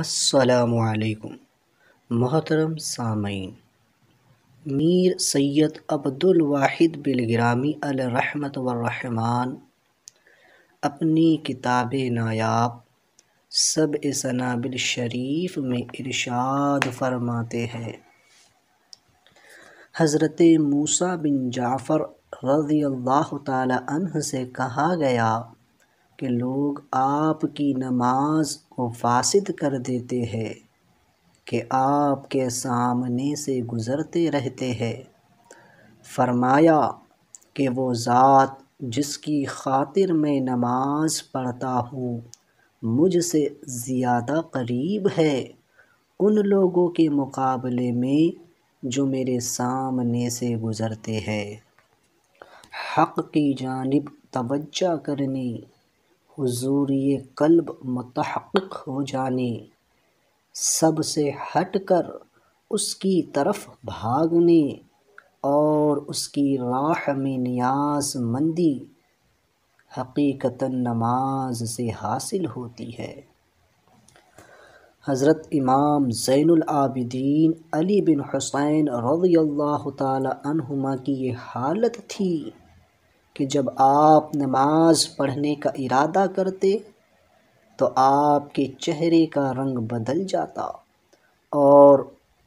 असलकुम मोहतरम सामीन मीर सैयद अब्दुल वाहिद बिलग्रामी अलरहमत वर्रहमान अपनी किताब नायाब सब सनाबिल शरीफ में इरशाद फरमाते हैं हज़रत मूसा बिन जाफ़र रज़ी अल्लाह ताला से कहा गया कि लोग आपकी नमाज को फासिद कर देते हैं कि आपके सामने से गुज़रते रहते हैं फरमाया कि वो ज़ात जिसकी खातिर मैं नमाज पढ़ता हूँ मुझसे ज़्यादा करीब है उन लोगों के मुकाबले में जो मेरे सामने से गुज़रते हैं हक़ की जानब तवज्जा करनी हुजूर कल्ब मतहक़ हो जाने सब से हट कर उसकी तरफ भागने और उसकी राह में मंदी हकीकता नमाज से हासिल होती है हज़रत इमाम ज़ैनआबिदीन अली बिन हुसैन रज़ी अल्लाह तुमा की ये हालत थी कि जब आप नमाज पढ़ने का इरादा करते तो आपके चेहरे का रंग बदल जाता और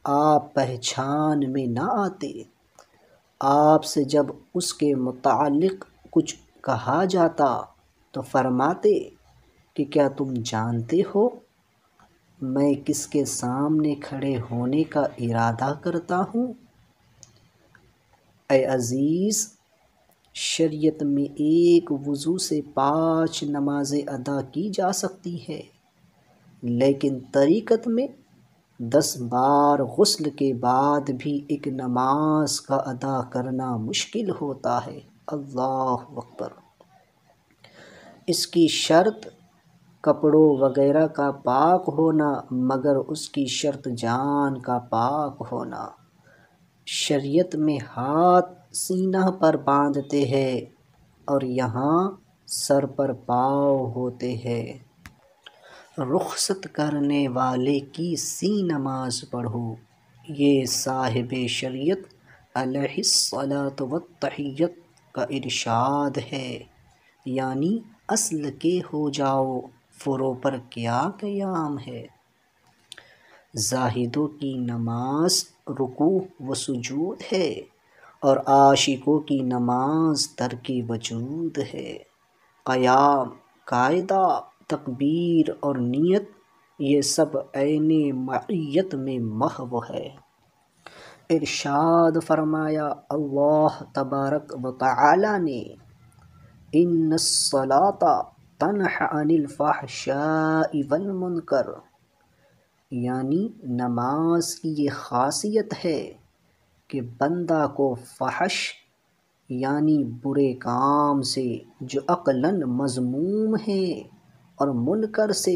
आप पहचान में ना आते आपसे जब उसके मुतालिक कुछ कहा जाता तो फरमाते कि क्या तुम जानते हो मैं किसके सामने खड़े होने का इरादा करता हूँ अज़ीज़ शरीयत में एक वज़ू से पाँच नमाज़ें अदा की जा सकती है लेकिन तरीक़त में दस बार गसल के बाद भी एक नमाज का अदा करना मुश्किल होता है अल्लाह अकबर इसकी शर्त कपड़ों वगैरह का पाक होना मगर उसकी शर्त जान का पाक होना शरीयत में हाथ सीना पर बांधते हैं और यहाँ सर पर पाव होते हैं रुखसत करने वाले की सी नमाज पढ़ो ये साहिब शरीयत अलहलात व तहियत का इरशाद है यानी असल के हो जाओ फ़ुरो पर क्या क़्याम है जाहिदों की नमाज रुकू व सजूद है और आशिकों की नमाज तर के वजूद है क़याम कायदा तकबीर और नियत ये सब ऐने मैत में महव है इरशाद फरमाया अल्लाह तबारक व ने इन सलाता तनह अनिल फ़ाहशाइवल मुनकर यानी नमाज की ये खासियत है कि बंदा को फहश यानी बुरे काम से जो अकलन मजमूम है और मुनकर से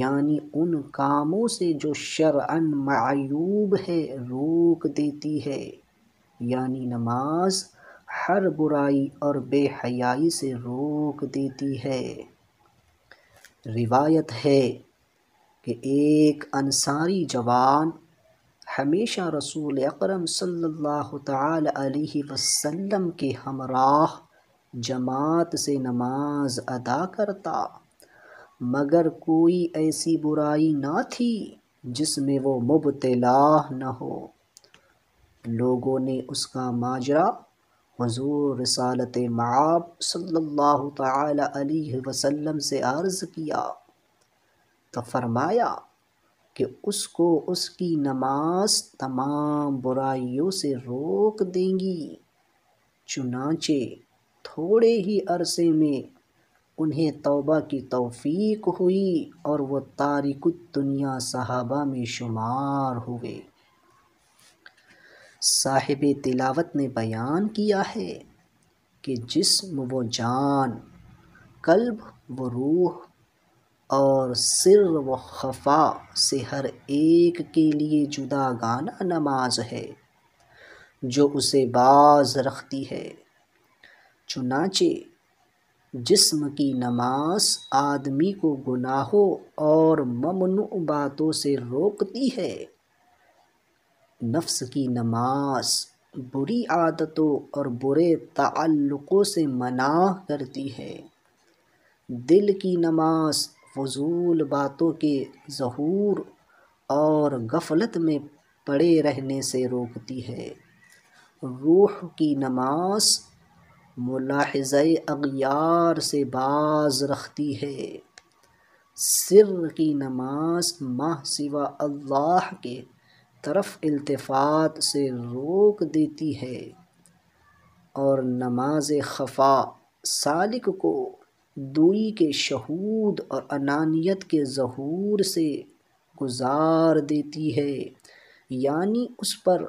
यानी उन कामों से जो शरअन मयूब है रोक देती है यानी नमाज हर बुराई और बेहयाई से रोक देती है रिवायत है कि एक अंसारी जवान हमेशा रसूल अकरम सल्लल्लाहु अलैहि वसल्लम के हमराह जमात से नमाज अदा करता मगर कोई ऐसी बुराई ना थी जिसमें वो मुबतला न हो लोगों ने उसका माजरा हजूर रसालत माब सल्लल्लाहु अलैहि वसल्लम से अर्ज़ किया तो फरमाया कि उसको उसकी नमाज तमाम बुराइयों से रोक देंगी चुनाचे थोड़े ही अरसे में उन्हें तौबा की तौफीक हुई और वह तारिक दुनिया साहबा में शुमार हुए साहिब तिलावत ने बयान किया है कि जिस्म व जान कल्ब व रूह और सिर व खफा से हर एक के लिए जुदा गाना नमाज है जो उसे बाज रखती है चुनाचे जिस्म की नमाज आदमी को गुनाहों और ममनु बातों से रोकती है नफ्स की नमाज बुरी आदतों और बुरे ताल्लुक़ों से मना करती है दिल की नमाज फजूल बातों के जहूर और गफलत में पड़े रहने से रोकती है रूह की नमाज मुलाहज अगियार से बाज रखती है सिर की नमाज माह सिवा अल्लाह के तरफ अल्तफात से रोक देती है और नमाज खफा सालिक को दुई के शहूद और अनानियत के जहूर से गुजार देती है यानी उस पर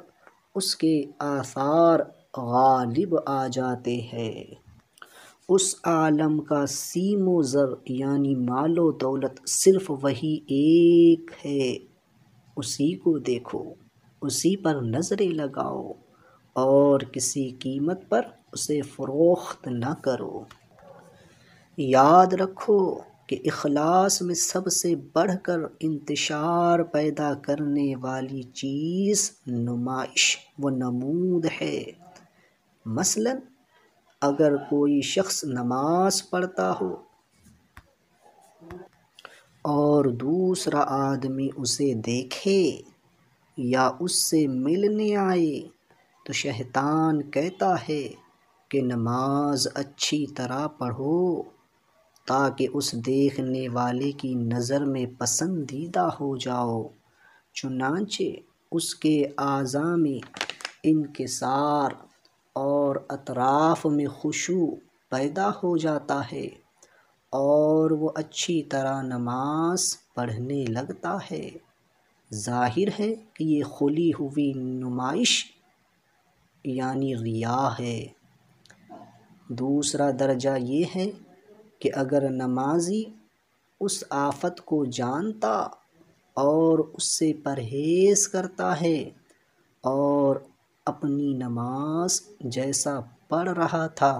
उसके आसार गालिब आ जाते हैं उस आलम का सीमो ज़र यानी मालो दौलत सिर्फ वही एक है उसी को देखो उसी पर नज़रें लगाओ और किसी कीमत पर उसे फ़रोख्त न करो याद रखो कि इखलास में सबसे बढ़कर इंतशार पैदा करने वाली चीज़ नुमाइश व नमूद है मसलन अगर कोई शख्स नमाज पढ़ता हो और दूसरा आदमी उसे देखे या उससे मिलने आए तो शैतान कहता है कि नमाज अच्छी तरह पढ़ो ताकि उस देखने वाले की नज़र में पसंदीदा हो जाओ चुनाचे उसके आज़ाम इनकसार और अतराफ़ में खुशु पैदा हो जाता है और वो अच्छी तरह नमाज पढ़ने लगता है ज़ाहिर है कि ये खुली हुई नुमाइश यानी रिया है दूसरा दर्जा ये है कि अगर नमाजी उस आफत को जानता और उससे परहेज़ करता है और अपनी नमाज जैसा पढ़ रहा था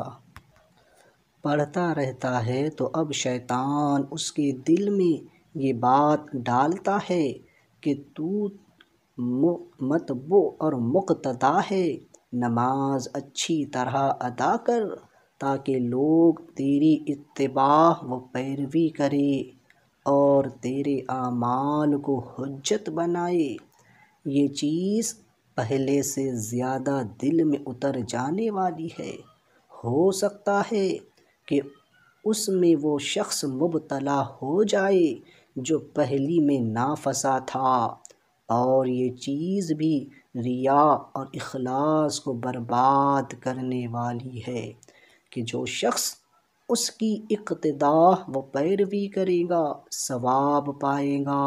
पढ़ता रहता है तो अब शैतान उसके दिल में ये बात डालता है कि तू मतबो और मुक्तदा है नमाज अच्छी तरह अदा कर ताकि लोग तेरी इतबा व पैरवी करें और तेरे आमाल को हजत बनाए ये चीज़ पहले से ज़्यादा दिल में उतर जाने वाली है हो सकता है कि उसमें वो शख्स मुबतला हो जाए जो पहली में ना फंसा था और ये चीज़ भी रिया और इखलास को बर्बाद करने वाली है कि जो शख्स उसकी इकतदा व पैरवी करेगा सवाब पाएगा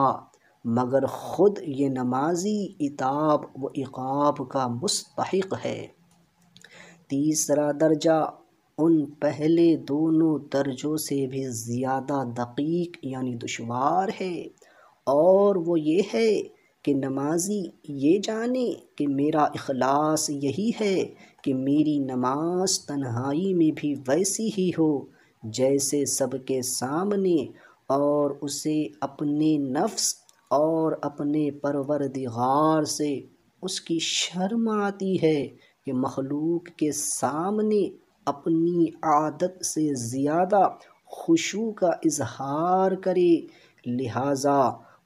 मगर ख़ुद ये नमाजी इताब व इकाब का मुस्तक है तीसरा दर्जा उन पहले दोनों दर्जों से भी ज़्यादा दकीक यानी दुशवार है और वो ये है कि नमाजी ये जाने कि मेरा अखलास यही है कि मेरी नमाज तन्हाई में भी वैसी ही हो जैसे सबके सामने और उसे अपने नफ्स और अपने परवरदिगार से उसकी शर्म आती है कि मखलूक के सामने अपनी आदत से ज़्यादा खुशू का इजहार करे लिहाजा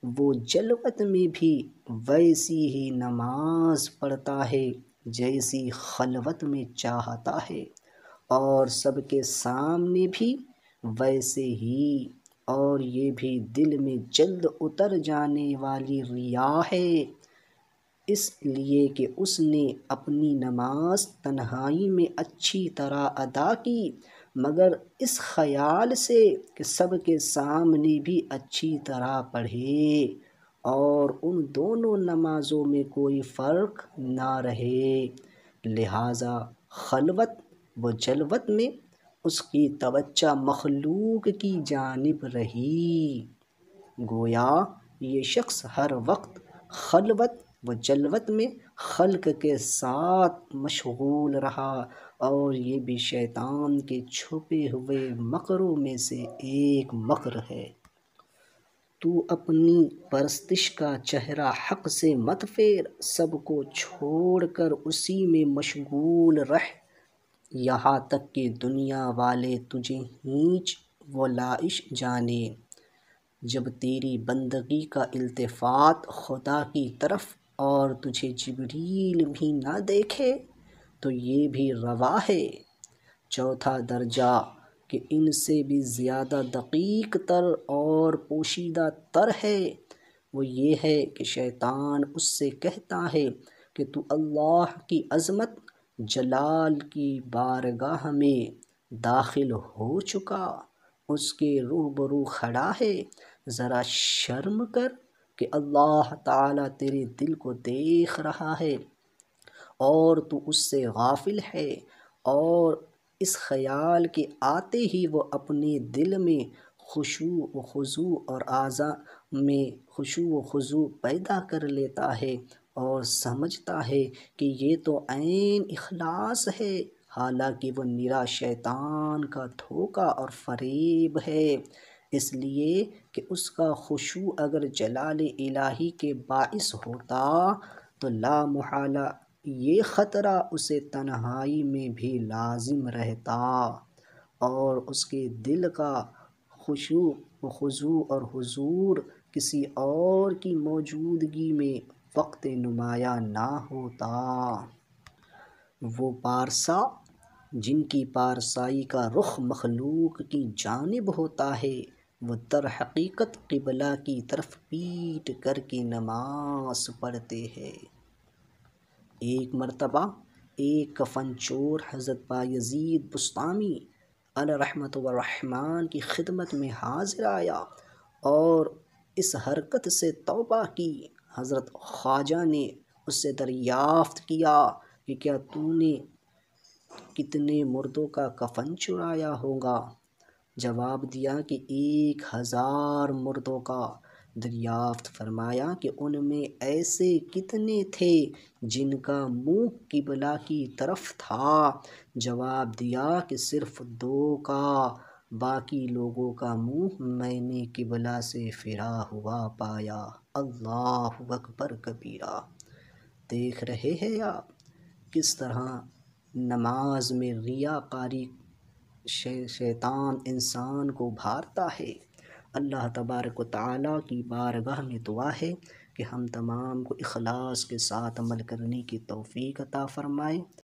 वो जलवत में भी वैसी ही नमाज पढ़ता है जैसी खलवत में चाहता है और सबके सामने भी वैसे ही और ये भी दिल में जल्द उतर जाने वाली रिया है इसलिए कि उसने अपनी नमाज तन्हाई में अच्छी तरह अदा की मगर इस ख्याल से कि सब के सामने भी अच्छी तरह पढ़े और उन दोनों नमाज़ों में कोई फ़र्क ना रहे लिहाजा खलवत व जलवत में उसकी तवज्जा मखलूक की जानब रही गोया ये शख्स हर वक्त खलवत व जलवत में खल्क के साथ मशगूल रहा और ये भी शैतान के छुपे हुए मकरों में से एक मकर है तू अपनी परस्तिश का चेहरा हक से मत फेर सबको छोड़कर उसी में मशगूल रह यहाँ तक कि दुनिया वाले तुझे नीच व लाइश जाने जब तेरी बंदगी का इल्तफात खुदा की तरफ और तुझे जिबरील भी ना देखे तो ये भी रवा है चौथा दर्जा कि इनसे भी ज़्यादा दकीक तर और पोशीदा तर है वो ये है कि शैतान उससे कहता है कि तू अल्लाह की अज़मत जलाल की बारगाह में दाखिल हो चुका उसके रूबरू खड़ा है ज़रा शर्म कर कि अल्लाह ताला तेरे दिल को देख रहा है और तू उससे गाफिल है और इस ख्याल के आते ही वो अपने दिल में खुशू खजू और आज़ा में खुशू खजू पैदा कर लेता है और समझता है कि ये तो ऐन इखलास है हालांकि वो निरा शैतान का धोखा और फरीब है इसलिए कि उसका खुशू अगर जलाल इलाही के बास होता तो लामहला ये ख़तरा उसे तन्हाई में भी लाजिम रहता और उसके दिल का खुशू खजू और हुजूर किसी और की मौजूदगी में वक्त नुमाया ना होता वो पारसा जिनकी पारसाई का रुख मखलूक की जानब होता है वो दरहकीक़त हकीकत किबला की तरफ पीट कर के नमाज पढ़ते हैं एक मरतबा एक कफन चोर हज़रत बायजीद बुस्तामी अलरहमत वर्रहमान की खिदमत में हाजिर आया और इस हरकत से तोबा की हज़रत ख्वाजा ने उससे दरियाफ्त किया कि क्या तूने कितने मुर्दों का कफन चुराया होगा जवाब दिया कि एक हज़ार मुर्दों का दरियाफ्त फरमाया कि उनमें ऐसे कितने थे जिनका मुंह किबला की तरफ था जवाब दिया कि सिर्फ दो का बाकी लोगों का मुंह मैंने किबला से फिरा हुआ पाया अल्लाह अकबर कबीरा देख रहे हैं आप किस तरह नमाज में रियाकारी शे, शैतान इंसान को भारता है अल्लाह तबारक ताली की बारगाह में दुआ है कि हम तमाम को इखलास के साथ अमल करने की तौफीक अता फ़रमाएँ